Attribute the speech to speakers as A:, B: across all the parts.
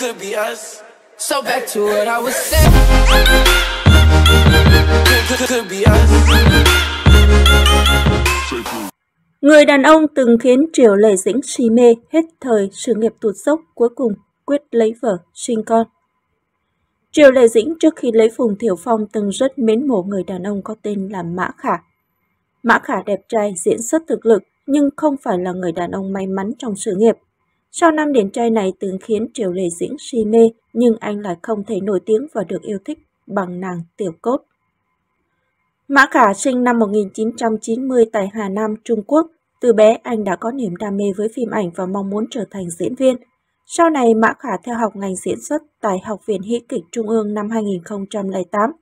A: could be us. So back to what I was saying. Could be us. Người đàn ông từng khiến Triều Lệ Dĩnh si mê hết thời sự nghiệp tụt dốc cuối cùng quyết lấy vợ, sinh con. Triều Lệ Dĩnh trước khi lấy Phùng Thiểu Phong từng rất mến mộ người đàn ông có tên là Mã Khả. Mã Khả đẹp trai, diễn xuất thực lực nhưng không phải là người đàn ông may mắn trong sự nghiệp. Sau năm điển trai này từng khiến Triệu Lệ diễn si mê, nhưng anh lại không thể nổi tiếng và được yêu thích bằng nàng Tiểu Cốt. Mã Khả sinh năm 1990 tại Hà Nam, Trung Quốc. Từ bé anh đã có niềm đam mê với phim ảnh và mong muốn trở thành diễn viên. Sau này Mã Khả theo học ngành diễn xuất tại Học viện Hí kịch Trung ương năm 2008.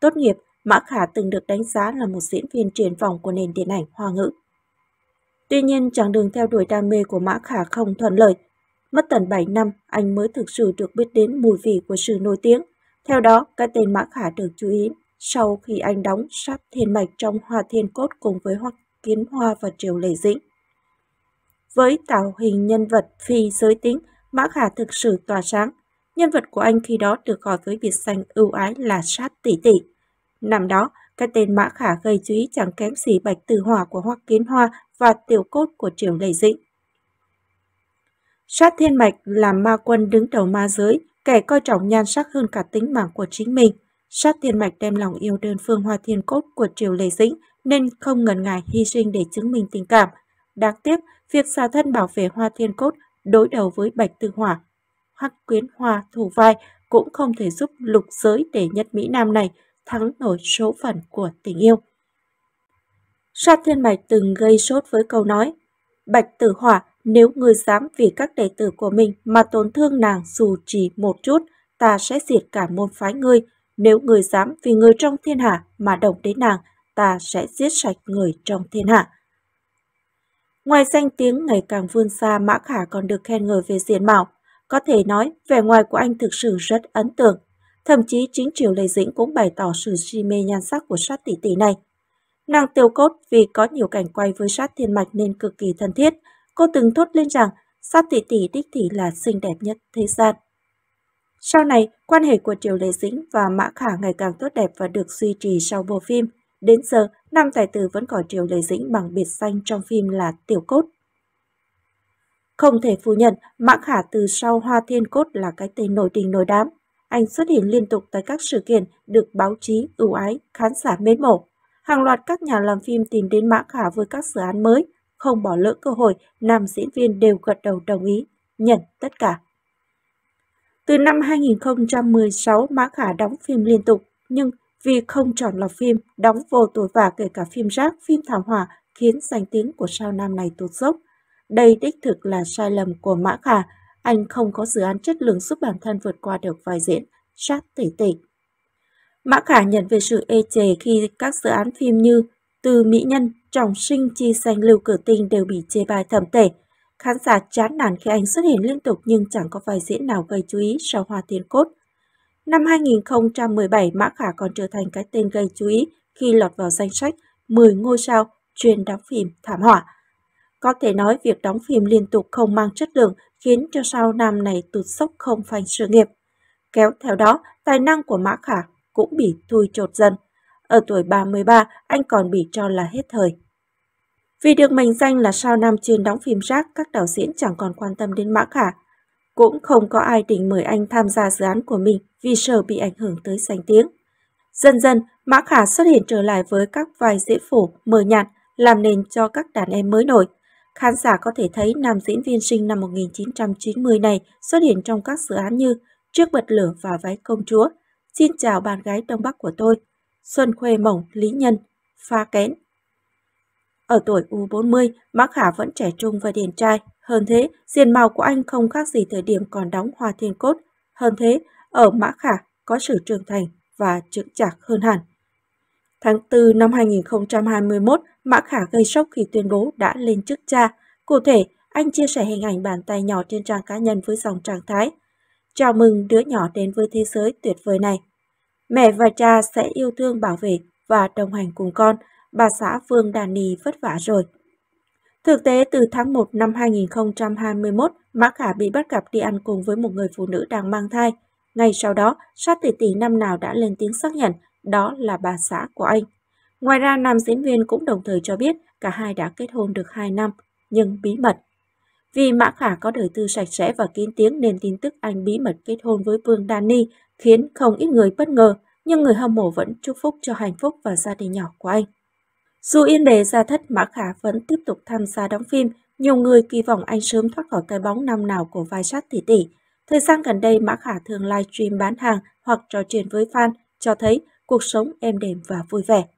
A: Tốt nghiệp, Mã Khả từng được đánh giá là một diễn viên triển vọng của nền điện ảnh Hoa ngữ Tuy nhiên, chặng đường theo đuổi đam mê của Mã Khả không thuận lợi. Mất tận 7 năm, anh mới thực sự được biết đến mùi vị của sự nổi tiếng. Theo đó, cái tên Mã Khả được chú ý sau khi anh đóng sắp thiên mạch trong Hoa Thiên Cốt cùng với Hoa Kiến Hoa và Triều Lệ Dĩnh. Với tạo hình nhân vật phi giới tính, Mã Khả thực sự tỏa sáng. Nhân vật của anh khi đó được gọi với biệt danh ưu ái là sát tỷ tỷ. Năm đó, các tên Mã Khả gây chú ý chẳng kém gì Bạch Tử Hỏa của Hoắc Kiến Hoa và Tiểu Cốt của Triều Lệ Dĩnh. Sát Thiên Mạch là ma quân đứng đầu ma giới, kẻ coi trọng nhan sắc hơn cả tính mạng của chính mình. Sát Thiên Mạch đem lòng yêu đơn phương Hoa Thiên Cốt của Triều Lệ Dĩnh nên không ngần ngại hy sinh để chứng minh tình cảm. Đáng tiếc, việc xả thân bảo vệ Hoa Thiên Cốt đối đầu với Bạch Tư Hỏa. Hắc Quyến Hoa thủ vai cũng không thể giúp lục giới để nhất Mỹ Nam này thắng nổi số phận của tình yêu. Sát Thiên Bạch từng gây sốt với câu nói, Bạch tử hỏa, nếu ngươi dám vì các đệ tử của mình mà tổn thương nàng dù chỉ một chút, ta sẽ diệt cả môn phái ngươi. Nếu ngươi dám vì người trong thiên hạ mà động đến nàng, ta sẽ giết sạch người trong thiên hạ. Ngoài danh tiếng ngày càng vươn xa, Mã Khả còn được khen ngợi về diện mạo. Có thể nói, vẻ ngoài của anh thực sự rất ấn tượng, Thậm chí chính Triều Lê Dĩnh cũng bày tỏ sự si mê nhan sắc của sát tỷ tỷ này. Nàng tiêu cốt vì có nhiều cảnh quay với sát thiên mạch nên cực kỳ thân thiết. Cô từng thốt lên rằng sát tỷ tỷ đích thị là xinh đẹp nhất thế gian. Sau này, quan hệ của Triều Lê Dĩnh và Mã Khả ngày càng tốt đẹp và được duy trì sau bộ phim. Đến giờ, nam tài tử vẫn gọi Triều Lê Dĩnh bằng biệt danh trong phim là Tiểu Cốt. Không thể phủ nhận, Mã Khả từ sau Hoa Thiên Cốt là cái tên nổi đình nổi đám anh xuất hiện liên tục tại các sự kiện được báo chí ưu ái, khán giả mến mộ. Hàng loạt các nhà làm phim tìm đến Mã Khả với các dự án mới, không bỏ lỡ cơ hội, nam diễn viên đều gật đầu đồng ý, nhận tất cả. Từ năm 2016, Mã Khả đóng phim liên tục, nhưng vì không chọn lọc phim, đóng vô tội vạ kể cả phim rác, phim thảm họa khiến danh tiếng của sao nam này tụt dốc. Đây đích thực là sai lầm của Mã Khả, anh không có dự án chất lượng giúp bản thân vượt qua được vai diễn, sát tỷ tỷ. Mã Khả nhận về sự ê chề khi các dự án phim như Từ Mỹ Nhân, Trọng Sinh, Chi Xanh, Lưu Cử Tinh đều bị chê bai thầm tệ. Khán giả chán nản khi anh xuất hiện liên tục nhưng chẳng có vai diễn nào gây chú ý sau Hoa Thiên Cốt. Năm 2017, Mã Khả còn trở thành cái tên gây chú ý khi lọt vào danh sách 10 ngôi sao chuyên đóng phim thảm họa. Có thể nói việc đóng phim liên tục không mang chất lượng khiến cho sao nam này tụt sốc không phanh sự nghiệp. Kéo theo đó, tài năng của Mã Khả cũng bị thui chột dần. Ở tuổi 33, anh còn bị cho là hết thời. Vì được mệnh danh là sao nam chuyên đóng phim rác, các đạo diễn chẳng còn quan tâm đến Mã Khả. Cũng không có ai định mời anh tham gia dự án của mình vì sợ bị ảnh hưởng tới danh tiếng. Dần dần, Mã Khả xuất hiện trở lại với các vai diễn phổ, mờ nhạt, làm nền cho các đàn em mới nổi. Khán giả có thể thấy nam diễn viên sinh năm 1990 này xuất hiện trong các dự án như Trước bật lửa và váy công chúa, Xin chào bạn gái Đông Bắc của tôi, Xuân Khuê Mỏng, Lý Nhân, Pha Kén. Ở tuổi U40, Mã Khả vẫn trẻ trung và điển trai. Hơn thế, diện mạo của anh không khác gì thời điểm còn đóng Hoa Thiên Cốt. Hơn thế, ở Mã Khả có sự trưởng thành và trưởng chạc hơn hẳn. Tháng 4 năm 2021, Mã Khả gây sốc khi tuyên bố đã lên chức cha. Cụ thể, anh chia sẻ hình ảnh bàn tay nhỏ trên trang cá nhân với dòng trạng thái. Chào mừng đứa nhỏ đến với thế giới tuyệt vời này. Mẹ và cha sẽ yêu thương bảo vệ và đồng hành cùng con. Bà xã Vương Đà Nì vất vả rồi. Thực tế, từ tháng 1 năm 2021, Mã Khả bị bắt gặp đi ăn cùng với một người phụ nữ đang mang thai. Ngay sau đó, sát tỷ tỷ năm nào đã lên tiếng xác nhận đó là bà xã của anh. Ngoài ra, nam diễn viên cũng đồng thời cho biết cả hai đã kết hôn được 2 năm, nhưng bí mật. Vì Mã Khả có đời tư sạch sẽ và kín tiếng nên tin tức anh bí mật kết hôn với Vương Dani khiến không ít người bất ngờ, nhưng người hâm mộ vẫn chúc phúc cho hạnh phúc và gia đình nhỏ của anh. Dù yên bề gia thất, Mã Khả vẫn tiếp tục tham gia đóng phim. Nhiều người kỳ vọng anh sớm thoát khỏi cái bóng năm nào của vai sát tỷ tỷ. Thời gian gần đây, Mã Khả thường livestream bán hàng hoặc trò chuyện với fan, cho thấy cuộc sống êm đềm và vui vẻ.